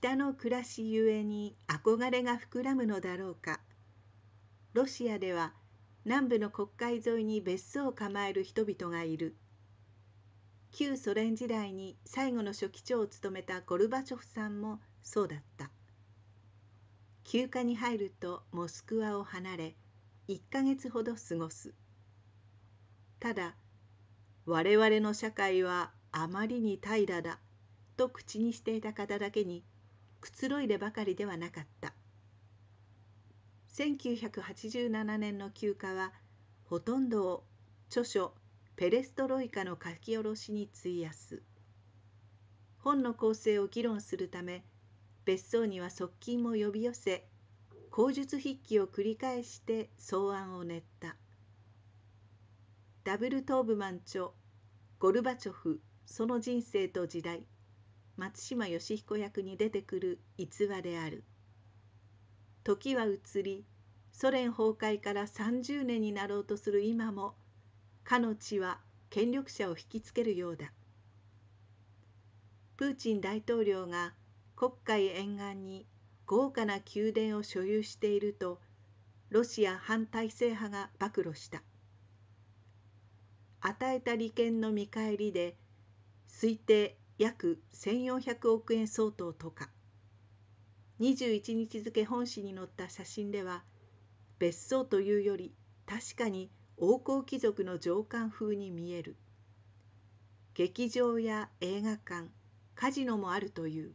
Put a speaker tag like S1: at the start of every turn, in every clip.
S1: 北の暮らしゆえに憧れが膨らむのだろうかロシアでは南部の国会沿いに別荘を構える人々がいる旧ソ連時代に最後の書記長を務めたゴルバチョフさんもそうだった休暇に入るとモスクワを離れ1ヶ月ほど過ごすただ我々の社会はあまりに怠惰だと口にしていた方だけにくつろいでばかりではなかった1987年の休暇はほとんどを著書「ペレストロイカ」の書き下ろしに費やす本の構成を議論するため別荘には側近も呼び寄せ口述筆記を繰り返して草案を練ったダブル・トーブマン著「ゴルバチョフその人生と時代」松島義彦役に出てくる逸話である時は移りソ連崩壊から30年になろうとする今もかの地は権力者を引きつけるようだプーチン大統領が黒海沿岸に豪華な宮殿を所有しているとロシア反体制派が暴露した与えた利権の見返りで推定約1400億円相当とか21日付本紙に載った写真では別荘というより確かに王侯貴族の上官風に見える劇場や映画館カジノもあるという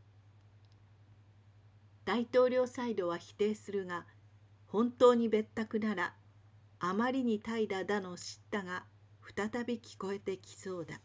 S1: 大統領サイドは否定するが本当に別宅ならあまりに怠惰だの叱たが再び聞こえてきそうだ。